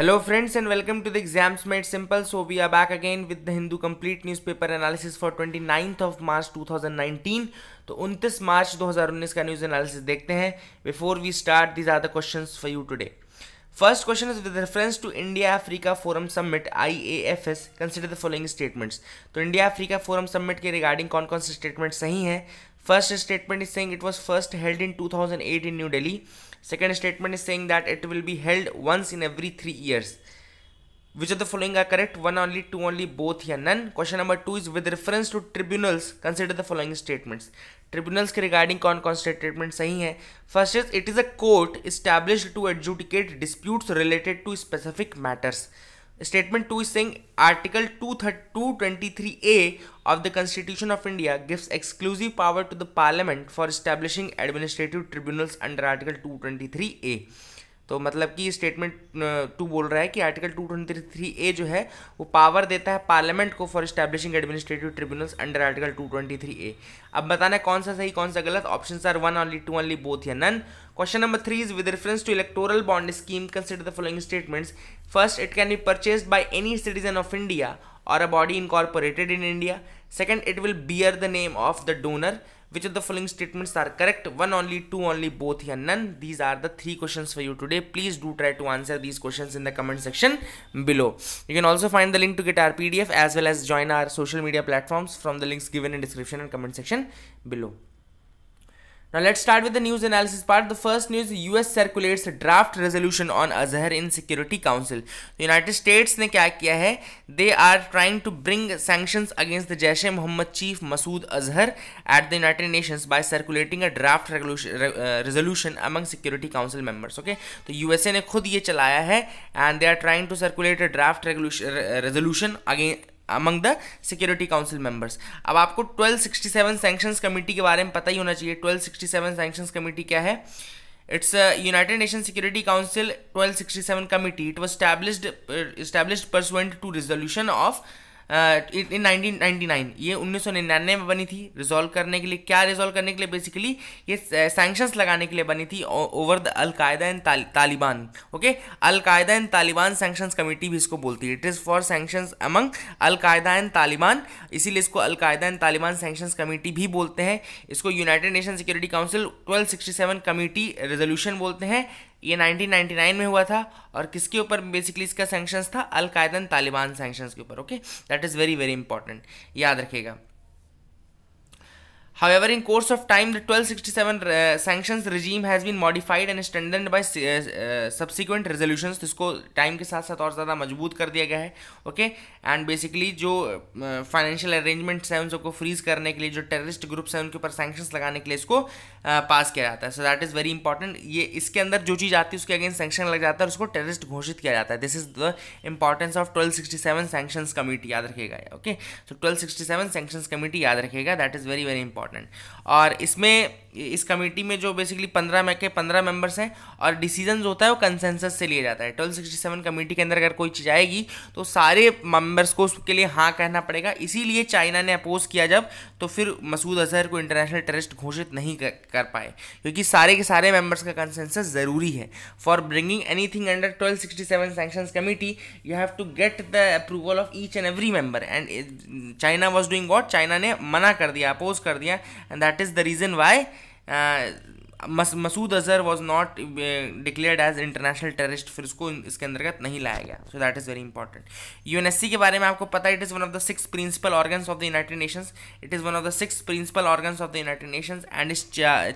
Hello friends and welcome to the exams made simple so we are back again with the Hindu complete newspaper analysis for twenty ninth of March 2019 तो उनतीस मार्च 2019 का news analysis देखते हैं before we start this are the question for you today first question is with reference to India Africa Forum summit I A F S consider the following statements तो India Africa Forum summit के regarding कौन कौन से statement सही हैं first statement is saying it was first held in two thousand eight in New Delhi Second statement is saying that it will be held once in every three years. Which of the following are correct? One only, two only, both here none. Question number two is with reference to tribunals, consider the following statements. Tribunals regarding कौन statement सही है First is it is a court established to adjudicate disputes related to specific matters. Statement 2 is saying Article 223A of the Constitution of India gives exclusive power to the Parliament for establishing administrative tribunals under Article 223A. तो मतलब कि statement to बोल रहा है कि article 223 ए जो है वो पावर देता है पार्लियामेंट को for establishing administrative tribunals under article 223 A अब बताना कौन सा सही कौन सा गलत option are one only two only both या none Question number 3 is with reference to electoral bond scheme consider the following statements. First, it can be purchased by any citizen of India or a body incorporated in India. Second, it will bear the name of the donor. Which of the following statements are correct? One only, two only, both here none. These are the three questions for you today. Please do try to answer these questions in the comment section below. You can also find the link to get our PDF as well as join our social media platforms from the links given in description and comment section below. Now let's start with the news analysis part. The first news, US circulates a draft resolution on Azhar in Security Council. The United States ने क्या किया है They are trying to bring sanctions against the Jaish-e Mohammed chief Masood Azhar at the United Nations by circulating a draft resolution among Security Council members. Okay? तो USA ने खुद ये चलाया है and they are trying to circulate a draft resolution against among the security Council members अब आपको 1267 sanctions committee के बारे में पता ही होना चाहिए 1267 सैंक्शंस कमेटी क्या है it's United Nation Security Council 1267 committee it was established established pursuant to resolution of in uh, nineteen ये उन्नीस में बनी थी रिजोल्व करने के लिए क्या रिजोल्व करने के लिए बेसिकली ये सैंक्शंस uh, लगाने के लिए बनी थी over the Al Qaeda and Taliban okay Al Qaeda and Taliban sanctions committee भी इसको बोलती है it is for sanctions among Al Qaeda and Taliban इसीलिए इसको Al Qaeda and Taliban sanctions committee भी बोलते हैं इसको United Nation Security Council twelve committee resolution बोलते हैं ये 1999 में हुआ था और किसके ऊपर बेसिकली इसका सेंक्शंस था अलकायदन तालिबान सेंक्शंस के ऊपर okay that is very very important याद रखिएगा However, in course of time, the 1267 uh, sanctions regime has been modified and strengthened by uh, subsequent resolutions. तो इसको time के साथ साथ और ज़्यादा मजबूत कर दिया गया है okay? And basically, जो uh, financial अरेंजमेंट्स हैं उन सबको फ्रीज करने के लिए जो terrorist ग्रुप्स हैं उनके ऊपर sanctions लगाने के लिए इसको uh, pass किया जाता है So that is very important. ये इसके अंदर जो चीज़ आती है उसके अगेंस्ट sanction लग जाता है और उसको terrorist घोषित किया जाता है This is the importance of 1267 sanctions committee. याद रखेगा ओके सो 1267 सैंक्शंस कमेटी याद रखेगा that is very very important important और इसमें इस कमेटी में जो बेसिकली पंद्रह में के पंद्रह मेंबर्स हैं और डिसीजन जो होता है वो कंसेंसस से लिया जाता है ट्वेल्व सिक्सटी सेवन कमेटी के अंदर अगर कोई चीज़ आएगी तो सारे मेंबर्स को उसके लिए हाँ कहना पड़ेगा इसीलिए चाइना ने अपोज किया जब तो फिर मसूद अजहर को इंटरनेशनल टेरिस्ट घोषित नहीं कर, कर पाए क्योंकि सारे के सारे मेंबर्स का कंसेंसस ज़रूरी है for bringing any thing under twelve sixty seven sanction committee you have to get the approval of each and every member and China was doing what China ने मना कर दिया अपोज कर दिया and that is the reason why Uh, Masood Azhar was not declared as international terrorist फिर उसको इसके अंतर्गत नहीं लाया गया so that is very important UNSC के बारे में आपको पता है it is one of the six principal organs of the United Nations it is one of the six principal organs of the United Nations and is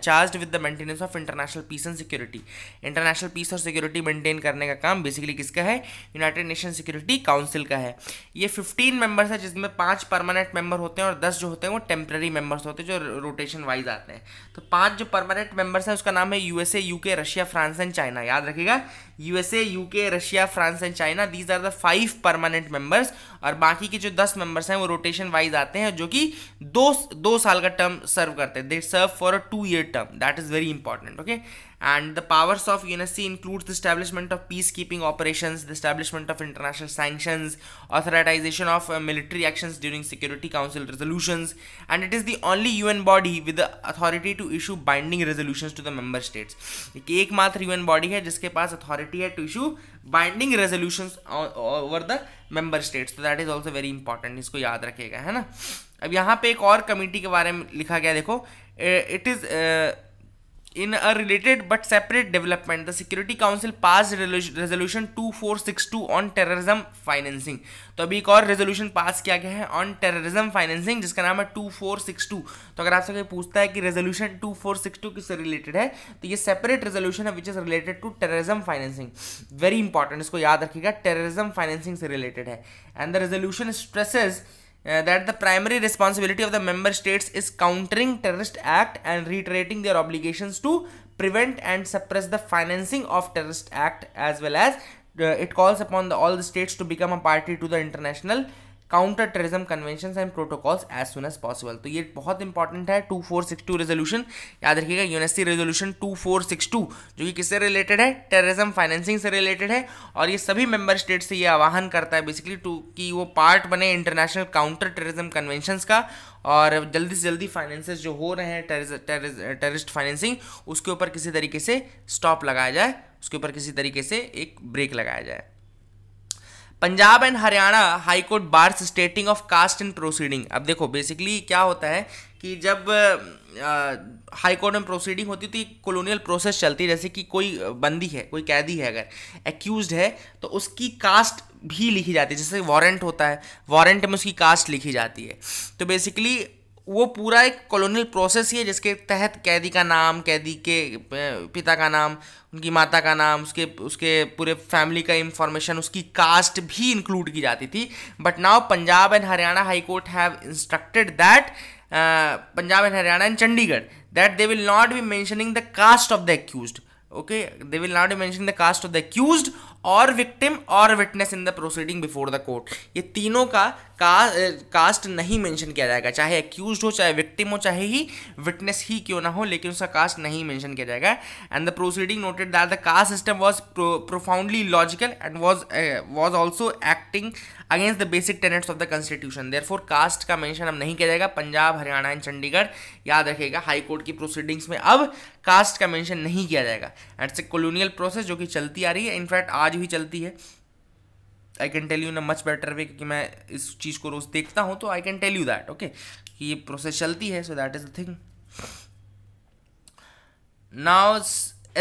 charge with the maintenance of international peace and security international peace और security maintain करने का काम basically किसका है United Nation Security council का है ये fifteen members है जिसमें पाँच परमानेंट मेंबर होते हैं और दस जो होते हैं वो टेम्प्रेरी मेंबर्स होते हैं जो रोटेशन वाइज आते हैं तो पाँच जो परमानेंट मेंबर मेंबर्स हैं उसका नाम है USA UK Russia France and China याद रखिएगा USA UK Russia France and China these are the five permanent members और बाकी के जो दस मेंबर्स हैं वो रोटेशन वाइज आते हैं जो कि दो दो साल का टर्म सर्व करते हैं they serve for a two year term that is very important okay and the powers of UNSC includes the establishment of peace keeping operation the establishment of international sanction authorization of military action during Security Council resolution and it is the only U N body with authority to issue binding resolution to the member states एकमात्र U N body है जिसके पास authority authority had to issue binding resolutions over the member states so that is also very important इसको याद रखेगा है ना अब यहाँ पे एक और कमेटी के बारे में लिखा गया देखो it is in a related but separate development the security council pass resolution two four six two on terrorism financing तो अभी एक और रेजोल्यूशन पास किया गया है ऑन टेररिज्म फाइनेंसिंग जिसका नाम है टू फोर सिक्स टू तो अगर आपसे कोई पूछता है कि resolution two four six two किससे रिलेटेड है तो ये सेपरेट रेजोल्यूशन है which is related to terrorism financing very important इसको याद रखिएगा टेररिज्म फाइनेंसिंग से रिलेटेड है and the resolution stresses uh, that the primary responsibility of the member states is countering terrorist act and reiterating their obligations to prevent and suppress the financing of terrorist act as well as uh, it calls upon the, all the states to become a party to the international counter terrorism convention and protocols as soon as possible तो ये बहुत important है two four six two resolution याद रखिएगा UNSC resolution two four six two जो कि किससे related है टेररिज्म फाइनेंसिंग से रिलेटेड है और ये सभी मेंबर स्टेट से ये आह्वान करता है बेसिकली टू कि वो पार्ट बने इंटरनेशनल काउंटर टेररिज्म कन्वेंशन का और जल्दी से जल्दी फाइनेंसेस जो हो रहे हैं टेररिस्ट फाइनेंसिंग उसके ऊपर किसी तरीके से स्टॉप लगाया जाए उसके ऊपर किसी तरीके से एक ब्रेक लगाया जाए Punjab and Haryana high court bars stating of caste in proceeding अब देखो बेसिकली क्या होता है कि जब हाईकोर्ट में प्रोसीडिंग होती तो एक कॉलोनियल प्रोसेस चलती है जैसे कि कोई बंदी है कोई कैदी है अगर एक्यूज है तो उसकी कास्ट भी लिखी जाती है जैसे वारंट होता है वारंट में उसकी कास्ट लिखी जाती है तो बेसिकली वो पूरा एक कॉलोनियल प्रोसेस ही है जिसके तहत कैदी का नाम कैदी के पिता का नाम उनकी माता का नाम उसके उसके पूरे फैमिली का इंफॉर्मेशन उसकी कास्ट भी इंक्लूड की जाती थी but now Punjab and Haryana high court have instructed that Punjab and Haryana and Chandigarh that they will not be mentioning the caste of the accused okay they will not be mentioning the caste of the accused और victim और witness in the proceeding before the court ये तीनों का, का cast नहीं mention किया जाएगा चाहे एक्यूज हो चाहे विक्टिम हो चाहे ही विटनेस ही क्यों ना हो लेकिन उसका कास्ट नहीं मेंशन किया जाएगा and the proceeding noted that the caste system was profoundly logical and was was also acting against the basic tenets of the constitution therefore caste का मेंशन अब नहीं किया जाएगा पंजाब हरियाणा एंड चंडीगढ़ याद रखेगा हाई कोर्ट की प्रोसीडिंग्स में अब कास्ट का मेंशन नहीं किया जाएगा एंड ए कॉलोनियल प्रोसेस जो कि चलती आ रही है इनफैक्ट आज आज भी चलती है आई कैन टेल यू ना मच बेटर वे क्योंकि मैं इस चीज़ को रोज़ देखता हूँ तो I can tell you that okay कि ये प्रोसेस चलती है so that is the thing now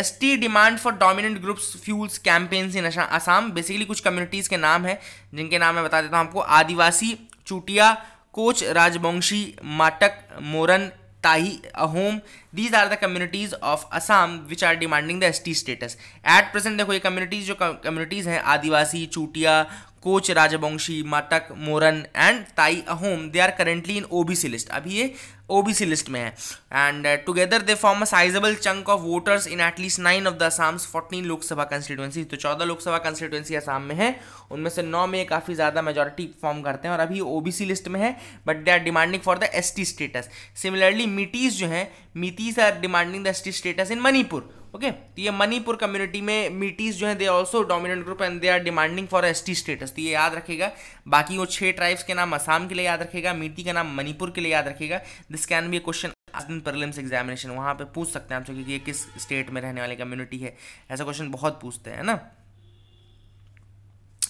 S T demand for dominant groups fuels campaigns in Assam basically कुछ कम्युनिटीज़ के नाम है जिनके नाम मैं बता देता हूँ आपको आदिवासी चूटिया coach Rajvanshi Matak Moran Tai Ahom these are the communities of Assam which are demanding the S T status at present देखो ये कम्युनिटीज जो कम्युनिटीज हैं आदिवासी चूटिया कोच राजवंशी मटक Moran and Tai Ahom they are currently in OBC list अभी ये ओबीसी लिस्ट में है and together they form a sizeable chunk of voters in at least nine of the Assam's fourteen Lok Sabha constituency तो चौदह लोकसभा कंस्टिट्यूएंसी असाम में है उनमें से नौ में काफ़ी ज़्यादा मेजोरिटी फॉर्म करते हैं और अभी ओबीसी लिस्ट में है but they are demanding for the S status similarly Meiteis जो है Meiteis are demanding the S status in Manipur okay तो ये मणिपुर कम्युनिटी में मीटीज जो है they also dominant group and they are demanding for S T status तो ये याद रखेगा बाकी वो छह ट्राइब्स के नाम असम के लिए याद रखेगा मीटी का नाम मणिपुर के लिए याद रखेगा this can be a question prelims examination वहाँ पे पूछ सकते हैं हमसे क्योंकि ये किस स्टेट में रहने वाली कम्युनिटी है ऐसा क्वेश्चन बहुत पूछते हैं ना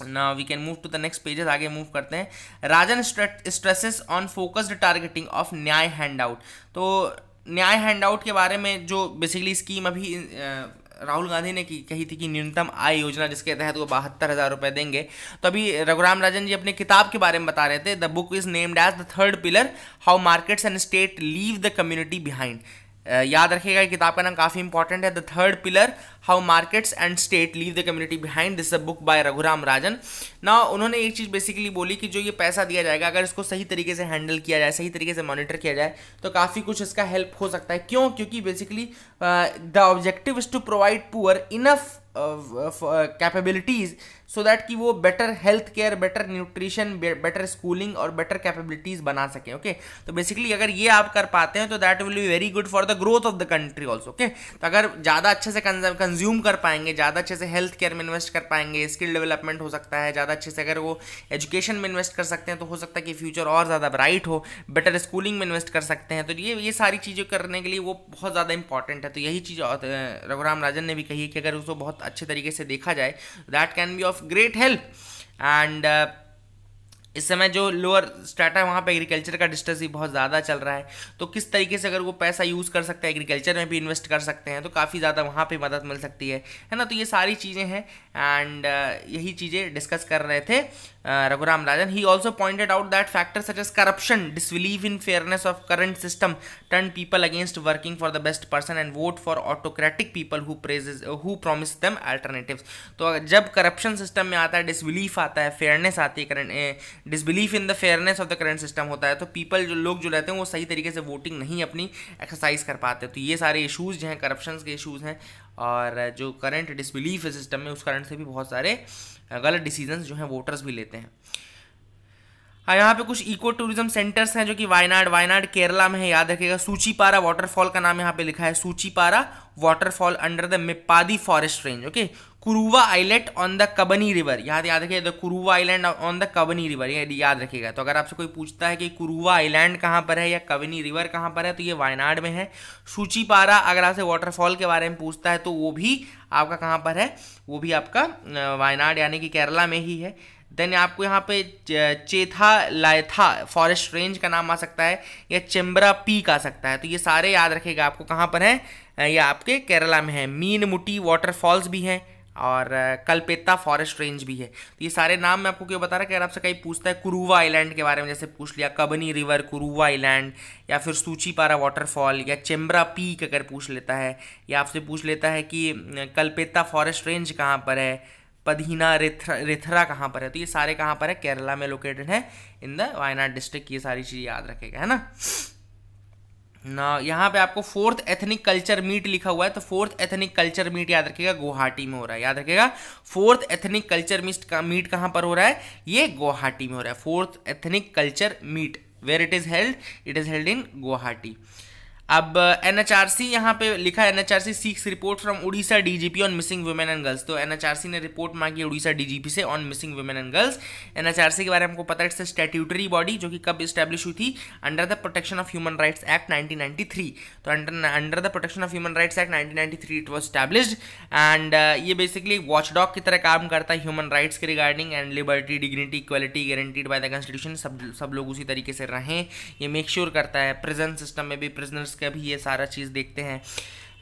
ना we can move to the next pages आगे मूव करते हैं Rajan stresses on focused targeting of NYAY hand out तो न्याय हैंडआउट के बारे में जो बेसिकली स्कीम अभी राहुल गांधी ने की कही थी कि न्यूनतम आय योजना जिसके तहत वो बहत्तर हज़ार रुपये देंगे तो अभी रघुराम राजन जी अपनी किताब के बारे में बता रहे थे the book is named as the third pillar how markets and state leave the community behind याद रखिएगा किताब का नाम काफ़ी इंपॉर्टेंट है the third pillar how markets and state leave the community behind this a book by Raghuram Rajan ना उन्होंने एक चीज़ बेसिकली बोली कि जो ये पैसा दिया जाएगा अगर इसको सही तरीके से हैंडल किया जाए सही तरीके से मॉनिटर किया जाए तो काफ़ी कुछ इसका हेल्प हो सकता है क्यों क्योंकि basically the objective is to provide poor enough capabilities so that कि वो better health care better nutrition better schooling और बेटर कैपेबिलिटीज बना सके ओके okay? तो बेसिकली अगर ये आप कर पाते हैं तो that will be very good for the growth of the country also okay तो अगर ज़्यादा अच्छे से कंज्यूम कर पाएंगे ज़्यादा अच्छे से हेल्थ केयर में इन्वेस्ट कर पाएंगे स्किल डेवलपमेंट हो सकता है ज़्यादा अच्छे से अगर वो एजुकेशन में इन्वेस्ट कर सकते हैं तो हो सकता है कि फ्यूचर और ज़्यादा ब्राइट हो बेटर स्कूलिंग में इन्वेस्ट कर सकते हैं तो ये ये सारी चीज़ें करने के लिए वो बहुत ज़्यादा इंपॉर्टेंट है तो यही चीज़ रघुराम राजन ने भी कही कि अगर उसको बहुत अच्छे तरीके से देखा जाए that can be of great help and इस समय जो लोअर स्टाटा है वहाँ पे एग्रीकल्चर का डिस्टर्स भी बहुत ज़्यादा चल रहा है तो किस तरीके से अगर वो पैसा यूज़ कर सकते हैं एग्रीकल्चर में भी इन्वेस्ट कर सकते हैं तो काफ़ी ज़्यादा वहाँ पे मदद मिल सकती है है ना तो ये सारी चीज़ें हैं एंड uh, यही चीज़ें डिस्कस कर रहे थे Raghuram Rajan he also pointed out that factor such as corruption disbelieve in fairness of current system turn people against working for the best person and vote for autocratic people who praise who promise them alternative तो जब corruption system में आता है disbelief आता है fairness आती है current disbelief in the fairness of the current system होता है तो पीपल जो लोग जो रहते हैं वो सही तरीके से वोटिंग नहीं अपनी एक्सरसाइज कर पाते तो ये सारे इशूज़ जो हैं करप्शन के इशूज़ हैं और जो करंट डिसबिलीफ है सिस्टम है उस करंट से भी बहुत सारे गलत डिसीजन जो हैं वोटर्स भी लेते हैं हाँ यहाँ पे कुछ इको टूरिज्म सेंटर्स हैं जो कि वायनाड वायनाड केरला में है याद रखिएगा सूचीपारा वाटरफॉल का नाम यहाँ पे लिखा है Soochipara waterfall under the Meppadi forest range okay Kuruva island on the Kabini river याद याद रखिए Kuruva island on the Kabini river ये याद रखिएगा तो अगर आपसे कोई पूछता है कि कुरुवा आइलैंड कहाँ पर है या कबनी रिवर कहाँ पर है तो ये वायनाड में है सूचीपारा अगर आपसे वाटरफॉल के बारे में पूछता है तो वो भी आपका कहाँ पर है वो भी आपका वायनाड यानी कि केरला में ही है देन आपको यहाँ पे चेथा लायथा फॉरेस्ट रेंज का नाम आ सकता है या चेम्बरा पीक आ सकता है तो ये सारे याद रखेगा आपको कहाँ पर है या आपके केरला में है मीन मुटी वाटरफॉल्स भी हैं और कलपेता फॉरेस्ट रेंज भी है तो ये सारे नाम मैं आपको क्यों बता रहा है कि अगर आपसे कहीं पूछता है कुरुवा आइलैंड के बारे में जैसे पूछ लिया कबनी रिवर कुरुवा आइलैंड या फिर सूचीपारा वाटरफॉल या चेम्बरा पीक अगर पूछ लेता है या आपसे पूछ लेता है कि कलपेता फॉरेस्ट रेंज कहाँ पर है पदीना रिथरा रिथरा कहाँ पर है तो ये सारे कहाँ पर है केरला में लोकेटेड है इन द वायनाड डिस्ट्रिक्ट ये सारी चीज़ याद रखेगा है ना ना यहाँ पे आपको फोर्थ एथनिक कल्चर मीट लिखा हुआ है तो फोर्थ एथनिक कल्चर मीट याद रखिएगा गुवाहाटी में हो रहा है याद रखिएगा फोर्थ एथनिक कल्चर मीट का मीट कहाँ पर हो रहा है ये गुवाहाटी में हो रहा है fourth ethnic culture meet where it is held it is held in Guwahati अब एन एच आर सी यहाँ पे लिखा N H R C six report from Orissa DGP on missing women and girls तो एन एच आर सी ने report मांगी Orissa DGP से on missing women and girls N H R C के बारे में हमको पता है इट्स स्टेट्यूटरी बॉडी जो कि कब स्टैब्लिश हुई थी under the protection of human rights act nineteen ninety three तो under the protection of human rights act nineteen ninety three it was establish and ये बेसिकली वॉचडॉग की तरह काम करता है ह्यूमन राइट्स के regarding and liberty dignity equality guaranteed by the constitution सब सब लोग उसी तरीके से रहें ये मेक श्योर sure करता है प्रेजेंट सिस्टम में भी प्रिजनर्स का भी ये सारा चीज़ देखते हैं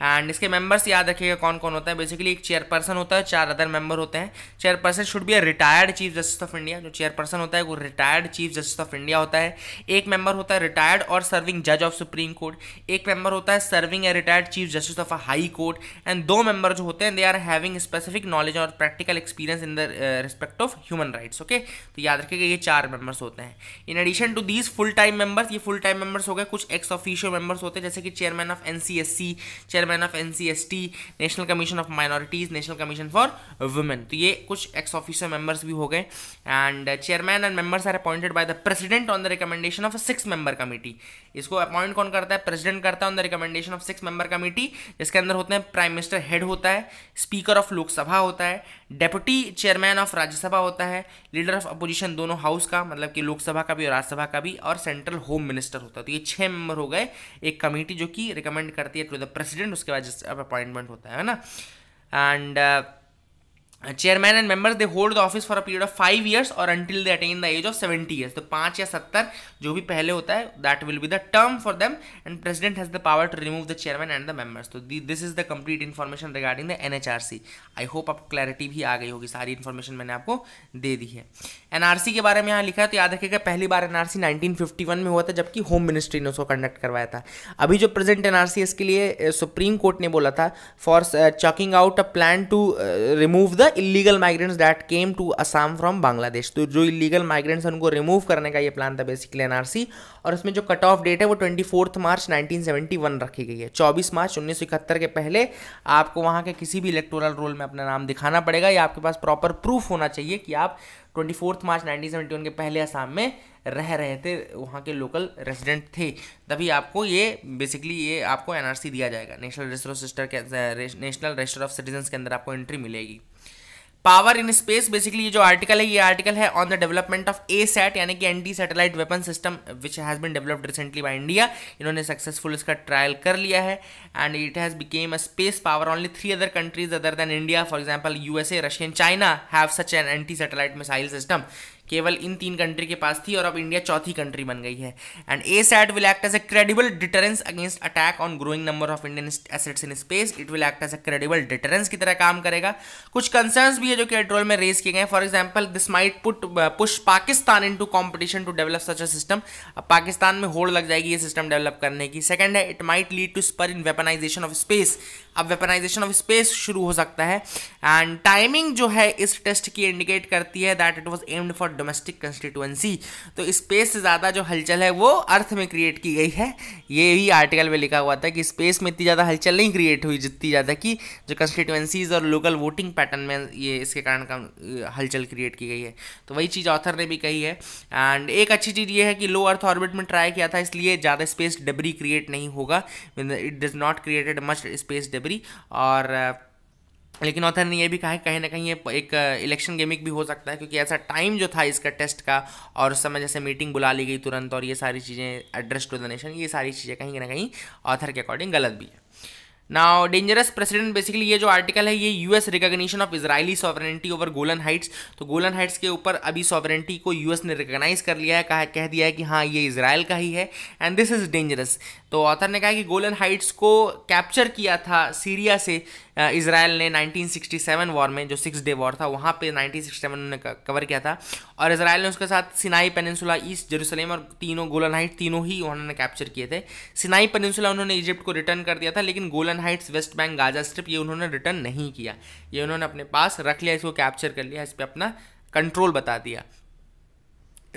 एंड इसके मेंबर्स याद रखिएगा कौन कौन होता है बेसिकली एक चेयरपर्सन होता है चार अदर मेंबर होते हैं chairperson should be a retired chief justice of India जो चेयरपर्सन होता है वो retired chief justice of India होता है एक मेंबर होता है रिटायर्ड और सर्विंग जज ऑफ सुप्रीम कोर्ट एक मेंबर होता है serving a retired chief justice of a high court and दो मेंबर जो होते हैं they are having specific knowledge और practical experience in the respect of human rights okay तो याद रखिएगा ये चार मेंबर्स होते हैं in addition to these full time members ये फुल टाइम मेंबर्स हो गए कुछ एक्स ऑफिशियल मेंबर्स होते हैं जैसे कि chairman of N C S C chairman chairman of NCST national commission of minorities national commission for women तो ये कुछ एक्स ऑफिसर मेंबर्स भी हो गए and chairman and members are appointed by the president on the recommendation of six member committee इसको appoint कौन करता है प्रेसिडेंट करता है on the recommendation of six member committee जिसके अंदर होते हैं प्राइम मिनिस्टर हेड होता है स्पीकर ऑफ लोकसभा होता है डेप्यूटी चेयरमैन ऑफ राज्यसभा होता है लीडर ऑफ अपोजिशन दोनों हाउस का मतलब कि लोकसभा का भी और राज्यसभा का भी और सेंट्रल होम मिनिस्टर होता है तो ये छः मेंबर हो गए एक कमेटी जो कि रिकमेंड करती है टू द प्रेसिडेंट उसके बाद जस्ट अपॉइंटमेंट होता है ना and chairman and members they hold the office for a period of five years और until they attain the age of seventy years तो पांच या सत्तर जो भी पहले होता है that will be the term for them and president has the power to remove the chairman and the members तो this is the complete information regarding the N H R C I hope आपको clarity भी आ गई होगी सारी information मैंने आपको दे दी है एनआरसी के बारे में यहाँ लिखा है तो याद रखिएगा पहली बार एनआरसी नाइनटीन फिफ्टी वन में हुआ था जबकि होम मिनिस्ट्री ने उसको कंडक्ट करवाया था अभी जो प्रेजेंट एनआरसी इसके लिए सुप्रीम कोर्ट ने बोला था for chalking out a plan to remove the illegal migrants that came to Assam from Bangladesh तो जो इलीगल माइग्रेंट्स हैं उनको रिमूव करने का ये प्लान था बेसिकली एनआरसी और इसमें जो कट ऑफ डेट है वो twenty fourth March nineteen seventy one रखी गई है चौबीस मार्च उन्नीस सौ इकहत्तर के पहले आपको वहाँ के किसी भी इलेक्टोरल रोल में अपना नाम दिखाना पड़ेगा या आपके पास प्रॉपर प्रूफ होना चाहिए कि आप twenty fourth March nineteen seventy one के पहले असम में रह रहे थे वहाँ के लोकल रेजिडेंट थे तभी आपको ये बेसिकली ये आपको एनआरसी दिया जाएगा नेशनल रजिस्टर ऑफ सिस्टर के नेशनल रजिस्टर ऑफ सिटीजन के अंदर आपको एंट्री मिलेगी पावर इन स्पेस बेसिकली ये जो आर्टिकल है ये आर्टिकल है on the development of A SAT यानी कि anti satellite weapon system which has been developed recently by India इन्होंने सक्सेसफुल इसका ट्रायल कर लिया है and it has became a space power only three other countries other than India for example USA Russian China have such an anti satellite missile system केवल इन तीन country के पास थी और अब इंडिया चौथी कंट्री बन गई है and A SAT will act as a credible deterrence against attack on growing number of Indian assets in space it will act as a credible deterrence की तरह काम करेगा कुछ कंसर्न्स भी है जो कि एड्रोल में रेज किए गए for example this might put push Pakistan into competition to develop such a system अब पाकिस्तान में होड़ लग जाएगी ये सिस्टम डेवलप करने की सेकेंड है it might lead to spur in weaponization of space अब वेपनाइजेशन ऑफ स्पेस शुरू हो सकता है एंड टाइमिंग जो है इस टेस्ट की इंडिकेट करती है that it was aimed for domestic constituency तो स्पेस से ज़्यादा जो हलचल है वो अर्थ में क्रिएट की गई है ये भी आर्टिकल में लिखा हुआ था कि स्पेस में इतनी ज़्यादा हलचल नहीं क्रिएट हुई जितनी ज़्यादा कि जो कंस्टिट्यूएंसीज और लोकल वोटिंग पैटर्न में ये इसके कारण का हलचल क्रिएट की गई है तो वही चीज़ ऑथर ने भी कही है एंड एक अच्छी चीज़ ये है कि लो अर्थ ऑर्बिट में ट्राई किया था इसलिए ज़्यादा स्पेस डबरी क्रिएट नहीं होगा it does not created much space डबरी डिलीवरी और लेकिन ऑथर ने यह भी कहा है कहीं ना कहीं ये एक इलेक्शन गेमिंग भी हो सकता है क्योंकि ऐसा टाइम जो था इसका टेस्ट का और उस समय जैसे मीटिंग बुला ली गई तुरंत और ये सारी चीज़ें एड्रेस टू द नेशन ये सारी चीज़ें कहीं ना कहीं ऑथर के अकॉर्डिंग गलत भी है नाउ डेंजरस प्रेसिडेंट बेसिकली ये जो आर्टिकल है ये U S recognition of Israeli sovereignty over Golan Heights तो गोलन हाइट्स के ऊपर अभी सॉवरेंटी को यू एस ने रिकोगनाइज कर लिया है कहा कह दिया है कि हाँ ये इसराइल का ही है एंड दिस इज डेंजरस तो ऑथर ने कहा कि गोलन हाइट्स को कैप्चर किया था सीरिया से इसराइल ने 1967 वॉर में जो सिक्स डे वॉर था वहाँ पे 1967 उन्होंने कवर किया था और इसराइल ने उसके साथ सिनाई पेनिनसुला ईस्ट जेरूसलम और तीनों गोलन हाइट्स तीनों ही उन्होंने कैप्चर किए थे सिनाई पेनिनसुला उन्होंने इजिप्ट को रिटर्न कर दिया था लेकिन Golan Heights West Bank Gaza Strip ये उन्होंने रिटर्न नहीं किया ये उन्होंने अपने पास रख लिया इसको कैप्चर कर लिया इस पर अपना कंट्रोल बता दिया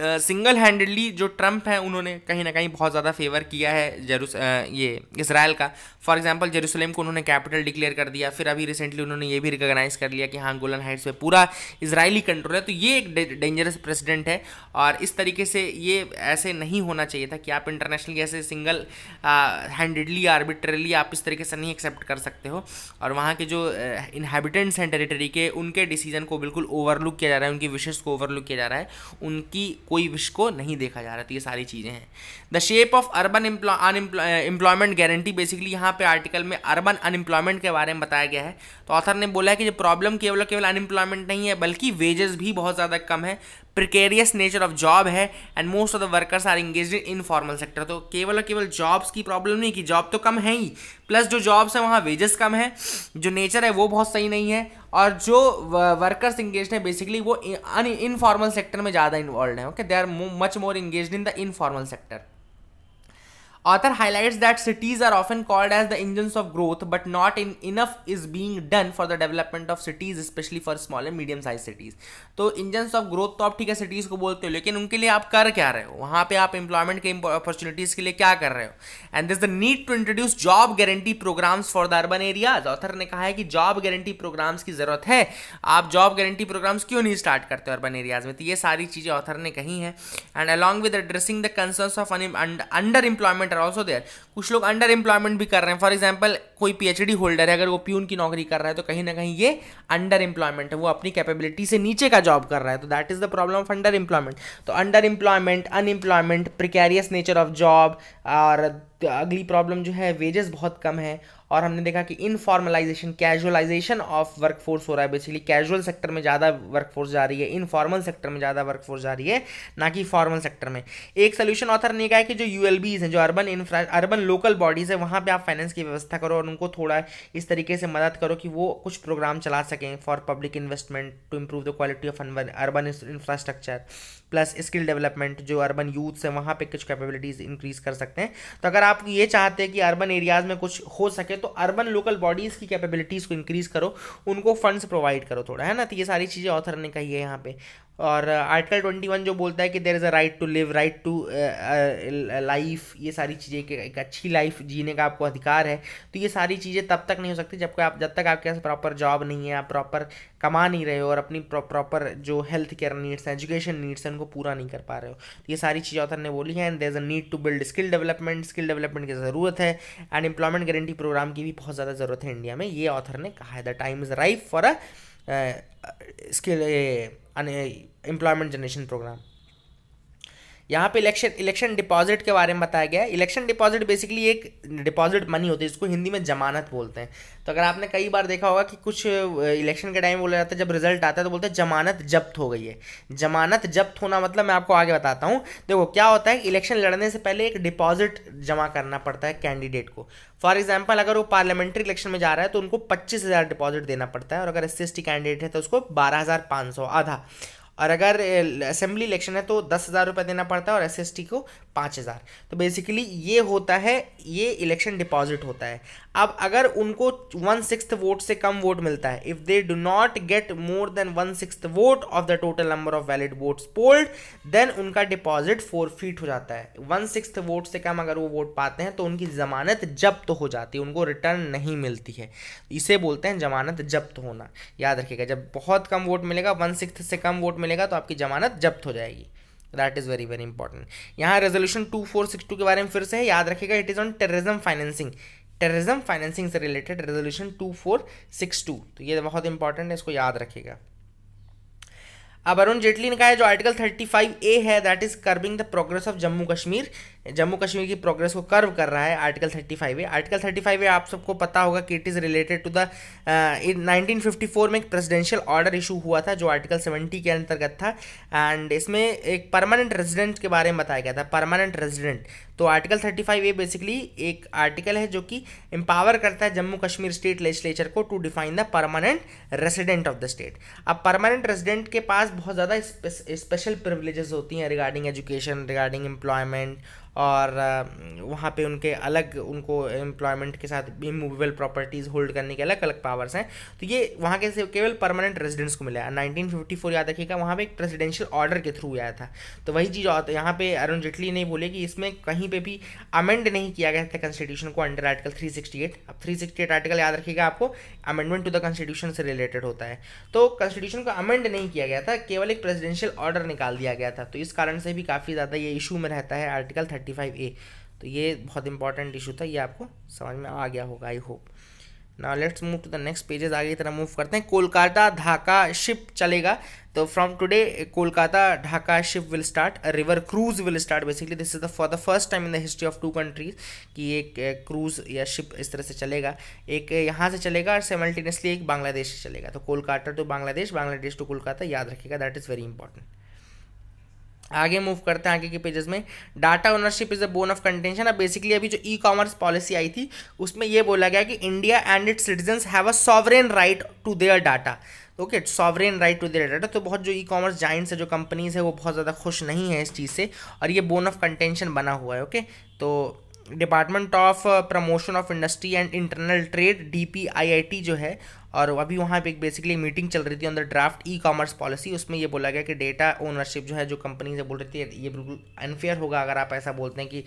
सिंगल हैंडेडली जो ट्रम्प हैं उन्होंने कहीं ना कहीं बहुत ज़्यादा फेवर किया है जरूस ये इसराइल का फॉर एग्जांपल जेरूसलम को उन्होंने कैपिटल डिक्लेयर कर दिया फिर अभी रिसेंटली उन्होंने ये भी रिकॉग्नाइज कर लिया कि हाँ गोलन हाइट्स पे पूरा इसराइली कंट्रोल है तो ये एक डेंजरस प्रेसिडेंट है और इस तरीके से ये ऐसे नहीं होना चाहिए था कि आप इंटरनेशनली ऐसे सिंगल हैंडेडली आर्बिट्रली आप इस तरीके से नहीं एक्सेप्ट कर सकते हो और वहाँ के जो इन्हेबिटेंट्स हैं टेरिटरी के उनके डिसीजन को बिल्कुल ओवरलुक किया जा रहा है उनकी विशेष को ओवरलुक किया जा रहा है उनकी कोई विश को नहीं देखा जा रहा तो ये सारी चीज़ें हैं the shape of urban unemployment guarantee basically यहाँ पे आर्टिकल में अर्बन अनएम्प्लॉयमेंट के बारे में बताया गया है तो ऑथर ने बोला है कि जो प्रॉब्लम केवल केवल अनएम्प्लॉयमेंट नहीं है बल्कि वेजेस भी बहुत ज़्यादा कम है प्रिकेरियस नेचर ऑफ जॉब है and most of the workers are engage in informal sector तो केवल और केवल जॉब्स की प्रॉब्लम नहीं कि जॉब तो कम है ही प्लस जो जॉब्स हैं वहाँ वेजेस कम है जो नेचर है वो बहुत सही नहीं है और जो वर्कर्स इंगेज हैं बेसिकली वो अन इनफॉर्मल सेक्टर में ज़्यादा इन्वॉल्व है okay they are much more engage in the informal sector Author highlights that cities are often called as the engines of growth, but not in enough is being done for the development of cities, especially for small and medium sized cities. तो engines of growth तो आप ठीक है cities को बोलते हो लेकिन उनके लिए आप कर क्या रहे हो वहाँ पे आप employment के opportunities के लिए क्या कर रहे हो and this the need to introduce job guarantee programs for the urban areas author ने कहा है कि जॉब गारंटी प्रोग्राम्स की ज़रूरत है आप जॉब गारंटी प्रोग्राम्स क्यों नहीं स्टार्ट करते अर्बन एरियाज में तो ये सारी चीज़ें ऑथर ने कही हैं and along with addressing the concerns of under employment are also there कुछ लोग अंडर एम्प्लॉयमेंट भी कर रहे हैं फॉर एग्जाम्पल कोई पीएचडी होल्डर है अगर वो प्यून की नौकरी कर रहा है तो कहीं ना कहीं ये अंडर एम्प्लॉयमेंट है वो अपनी कैपेबिलिटी से नीचे का जॉब कर रहा है तो that is the problem of under employment तो under employment unemployment precarious nature of job और अगली प्रॉब्लम जो है वेजेस बहुत कम है और हमने देखा कि इनफॉर्मलाइजेशन कैजुअलाइजेशन ऑफ वर्कफोर्स हो रहा है बेसिकली कैजुअल सेक्टर में ज़्यादा वर्कफोर्स जा रही है इनफॉर्मल सेक्टर में ज़्यादा वर्कफोर्स जा रही है ना कि फॉर्मल सेक्टर में एक सोल्यूशन ऑथर ने कहा है कि जो यू हैं जो urban infra urban local bodies है वहाँ पर आप फाइनेंस की व्यवस्था करो और उनको थोड़ा इस तरीके से मदद करो कि वो कुछ प्रोग्राम चला सकें for public investment to improve the quality of urban infrastructure plus skill development जो अर्बन यूथ्स हैं वहाँ पे कुछ कैपेबिलिटीज़ इंक्रीज कर सकते हैं तो अगर आप ये चाहते हैं कि अर्बन एरियाज़ में कुछ हो सके तो अर्बन लोकल बॉडीज़ की कैपेबिलिटीज़ को इंक्रीज़ करो उनको फंड्स प्रोवाइड करो थोड़ा है ना तो ये सारी चीज़ें ऑथर ने कही है यहाँ पे और आर्टिकल ट्वेंटी वन जो बोलता है कि there is a right to live right to life ये सारी चीज़ें एक अच्छी लाइफ जीने का आपको अधिकार है तो ये सारी चीज़ें तब तक नहीं हो सकती जब आप जब तक आपके पास प्रॉपर जॉब नहीं है आप प्रॉपर कमा नहीं रहे हो और अपनी प्रॉपर जो हेल्थ केयर नीड्स हैं एजुकेशन नीड्स हैं उनको पूरा नहीं कर पा रहे हो तो ये सारी चीज़ें ऑथर ने बोली है and there is a need to build skill development skill development की ज़रूरत है एंड एम्प्लॉयमेंट गारंटी प्रोग्राम की भी बहुत ज़्यादा ज़रूरत है इंडिया में ये ऑथर ने कहा है the time is ripe for a skill employment generation program यहाँ पे इलेक्शन इलेक्शन डिपॉजिट के बारे में बताया गया है इलेक्शन डिपॉजिट बेसिकली एक डिपॉजिट मनी होती है इसको हिंदी में जमानत बोलते हैं तो अगर आपने कई बार देखा होगा कि कुछ इलेक्शन के टाइम बोला जाता है जब रिजल्ट आता है तो बोलते हैं जमानत जब्त हो गई है जमानत जब्त होना मतलब मैं आपको आगे बताता हूँ देखो क्या होता है इलेक्शन लड़ने से पहले एक डिपॉजिट जमा करना पड़ता है कैंडिडेट को फॉर एग्जाम्पल अगर वो पार्लियामेंट्री इलेक्शन में जा रहा है तो उनको पच्चीस हज़ार डिपॉजिट देना पड़ता है और अगर एस सी कैंडिडेट है तो उसको बारह हज़ार पाँच सौ आधा और अगर असेंबली इलेक्शन है तो दस हज़ार रुपये देना पड़ता है और एस को पाँच हज़ार तो बेसिकली ये होता है ये इलेक्शन डिपॉजिट होता है अब अगर उनको वन सिक्स वोट से कम वोट मिलता है if they do not get more than one six vote of the total number of valid votes polled then उनका डिपॉजिट फोर फीट हो जाता है वन सिक्स वोट से कम अगर वो वोट पाते हैं तो उनकी ज़मानत जब्त तो हो जाती है उनको रिटर्न नहीं मिलती है इसे बोलते हैं ज़मानत जब्त तो होना याद रखिएगा जब बहुत कम वोट मिलेगा वन सिक्स से कम वोट मिलेगा तो आपकी ज़मानत जब्त हो जाएगी that is very very important यहाँ resolution two four six two के बारे में फिर से याद रखेगा it is on terrorism financing terrorism financing से related resolution two four six two तो ये बहुत इंपॉर्टेंट है इसको याद रखेगा अब अरुण जेटली ने कहा है जो आर्टिकल थर्टी फाइव ए है that is curbing the progress of Jammu Kashmir Jammu Kashmir की प्रोग्रेस को कर्व कर रहा है article thirty five A article thirty five A आप सबको पता होगा कि it is related to the nineteen fifty four में एक प्रेसिडेंशियल ऑर्डर इशू हुआ था जो आर्टिकल सेवेंटी के अंतर्गत था एंड इसमें एक परमानेंट रेजिडेंट के बारे में बताया गया था परमानेंट रेजिडेंट तो article thirty five A basically एक आर्टिकल है जो कि एम्पावर करता है जम्मू कश्मीर स्टेट लेजिस्लेचर को to define the permanent resident of the state अब परमानेंट रेजिडेंट के पास बहुत ज़्यादा स्पेशल प्रिवलेजेस होती हैं रिगार्डिंग एजुकेशन रिगार्डिंग एम्प्लॉयमेंट और वहाँ पे उनके अलग उनको एम्प्लॉयमेंट के साथ इमूवेबल प्रॉपर्टीज़ होल्ड करने के अलग अलग पावर्स हैं तो ये वहाँ के केवल परमानेंट रेजिडेंट्स को मिला है नाइनटीन फिफ्टी फोर याद रखिएगा वहाँ पे एक प्रेसिडेंशियल ऑर्डर के थ्रू आया था तो वही चीज़ और यहाँ पे अरुण जेटली ने बोले कि इसमें कहीं पे भी अमेंड नहीं किया गया था कॉन्स्टिट्यूशन को under article three sixty eight अब थ्री सिक्सटी एट आर्टिकल याद रखिएगा आपको अमेंडमेंट टू द कॉन्स्टिट्यूशन से रिलेटेड होता है तो कॉन्स्टिट्यूशन को अमेंड नहीं किया गया था केवल एक प्रेसिडेंशियल ऑर्डर निकाल दिया गया था तो इस कारण से भी काफ़ी ज़्यादा ये इशू में रहता है article thirty thirty five A तो ये बहुत इंपॉर्टेंट इशू था ये आपको समझ में आ गया होगा I hope now let's move to the next pages आगे की तरह मूव करते हैं कोलकाता ढाका शिप चलेगा तो from today Kolkata Dhaka ship will start river cruise will start basically this is the for the first time in the history of two countries कि एक cruise या शिप इस तरह से चलेगा एक यहाँ से चलेगा और सेमल्टेनियसली एक बांग्लादेश से चलेगा तो कोलकाता टू बांग्लादेश बांग्लादेश टू कोलकाता याद रखेगा दैट इज़ वेरी इंपॉर्टेंट आगे मूव करते हैं आगे के पेजेस में data ownership is a bone of contention अब बेसिकली अभी जो ई कॉमर्स पॉलिसी आई थी उसमें यह बोला गया कि India and its citizens have a sovereign right to their data okay sovereign right to their data तो बहुत जो ई कॉमर्स जाइंट्स है जो कंपनीज है वो बहुत ज़्यादा खुश नहीं है इस चीज़ से और ये बोन ऑफ कंटेंशन बना हुआ है ओके okay? तो department of promotion of industry and internal trade D जो है और अभी वहाँ पे एक बेसिकली मीटिंग चल रही थी अंदर ड्राफ्ट ई कॉमर्स पॉलिसी उसमें ये बोला गया कि डेटा ओनरशिप जो है जो कंपनी से बोल रही थी ये बिल्कुल अनफेयर होगा अगर आप ऐसा बोलते हैं कि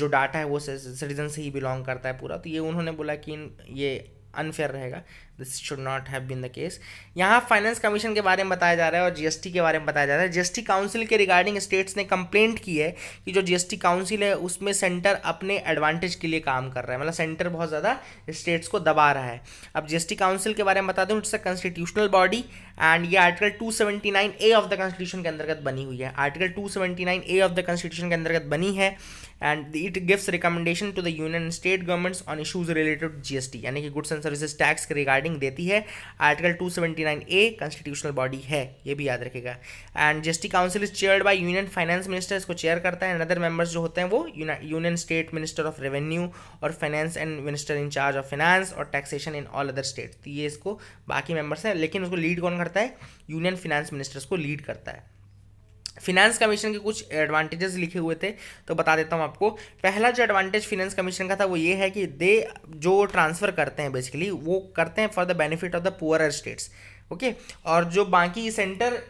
जो डाटा है वो सिटीजन से ही बिलोंग करता है पूरा तो ये उन्होंने बोला कि ये अनफेयर रहेगा this should not have been the case यहाँ फाइनेंस कमीशन के बारे में बताया जा रहा है और जीएसटी के बारे में बताया जा रहा है जीएसटी काउंसिल के रिगार्डिंग स्टेट्स ने कंप्लेंट की है कि जो जीएसटी काउंसिल है उसमें सेंटर अपने एडवांटेज के लिए काम कर रहा है मतलब सेंटर बहुत ज़्यादा स्टेट्स को दबा रहा है अब जीएसटी काउंसिल के बारे में बता दूँ it's a constitutional body and ये article nine A of the constitution के अंतर्गत बनी हुई है article nine A of the constitution के अंतर्गत बनी है and it gives recommendation to the union state governments on issues related GST यानी कि गुड्स एंड सर्विसेज टैक्स के रिगार्डिंग हेडिंग देती है आर्टिकल 279 ए कॉन्स्टिट्यूशनल बॉडी है ये भी याद रखेगा and GST council is chaired by union finance minister इसको चेयर करता है अदर मेंबर्स जो होते हैं वो union state minister of revenue और finance and minister in charge of finance और taxation in all other state ये इसको बाकी मेंबर्स हैं लेकिन उसको लीड कौन करता है यूनियन फाइनेंस मिनिस्टर्स को लीड करता है फिनेंस कमीशन के कुछ एडवांटेजेस लिखे हुए थे तो बता देता हूँ आपको पहला जो एडवांटेज फिनेंस कमीशन का था वो ये है कि दे जो ट्रांसफ़र करते हैं बेसिकली वो करते हैं for the benefit of the poor states okay और जो बाकी सेंटर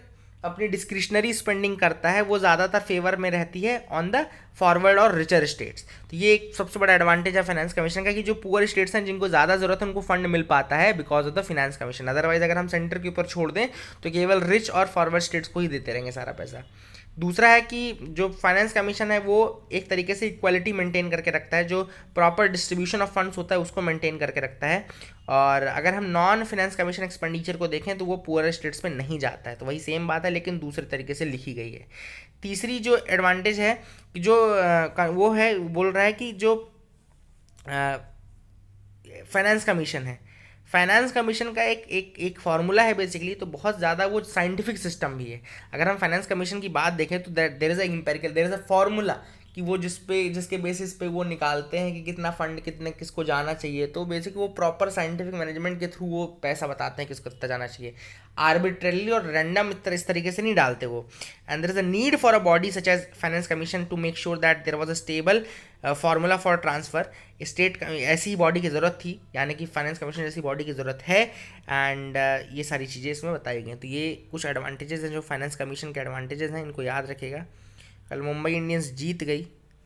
अपनी डिस्क्रिशनरी स्पेंडिंग करता है वो ज़्यादातर फेवर में रहती है ऑन द फॉरवर्ड और रिचर स्टेट्स तो ये एक सबसे बड़ा एडवांटेज है फाइनेंस कमीशन का कि जो पुअर स्टेट्स हैं जिनको ज़्यादा ज़रूरत है उनको फंड मिल पाता है because of the finance commission otherwise अगर हम सेंटर के ऊपर छोड़ दें तो केवल रिच और फॉरवर्ड स्टेट्स को ही देते रहेंगे सारा पैसा दूसरा है कि जो फाइनेंस कमीशन है वो एक तरीके से इक्वालिटी मेंटेन करके रखता है जो प्रॉपर डिस्ट्रीब्यूशन ऑफ फंड्स होता है उसको मेंटेन करके रखता है और अगर हम नॉन फाइनेंस कमीशन एक्सपेंडिचर को देखें तो वो पुअर स्टेट्स में नहीं जाता है तो वही सेम बात है लेकिन दूसरे तरीके से लिखी गई है तीसरी जो एडवांटेज है कि जो वो है बोल रहा है कि जो फाइनेंस कमीशन है फाइनेंस कमीशन का एक एक एक फार्मूला है बेसिकली तो बहुत ज़्यादा वो साइंटिफिक सिस्टम भी है अगर हम फाइनेंस कमीशन की बात देखें तो there is a empirical there is a formula कि वो जिस पे जिसके बेसिस पे वो निकालते हैं कि कितना फंड कितने किसको जाना चाहिए तो बेसिक वो प्रॉपर साइंटिफिक मैनेजमेंट के थ्रू वो पैसा बताते हैं किसको कितना जाना चाहिए आर्बिट्रेली और रैंडम इस तरीके से नहीं डालते वो and there is a need for a body such as finance commission to make sure that there was a stable formula for transfer state ऐसी बॉडी की ज़रूरत थी यानी कि फाइनेंस कमीशन जैसी बॉडी की ज़रूरत है एंड uh, ये सारी चीज़ें इसमें बताई गई हैं तो ये कुछ एडवांटेजेस हैं जो फाइनेंस कमीशन के एडवांटेजेस हैं इनको याद रखेगा कल मुंबई इंडियंस जीत गई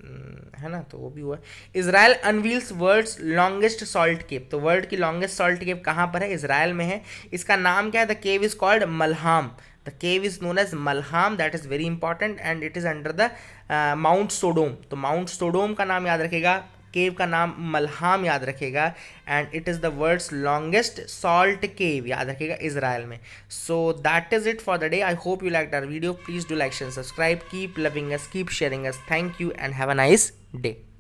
हम्म, है ना तो वो भी हुआ Israel unveils world longest salt cave तो वर्ल्ड की लॉन्गेस्ट सॉल्ट केव कहाँ पर है इसराइल में है इसका नाम क्या है the cave is called Malham the cave is known as Malham that is very important and it is under the mount Sodom तो माउंट सोडोम का नाम याद रखेगा केव का नाम मलहाम याद रखेगा and it is the world's longest salt cave याद रखेगा इसराइल में so that is it for the day I hope you like our video please do like share subscribe keep loving us keep sharing us thank you and have a nice day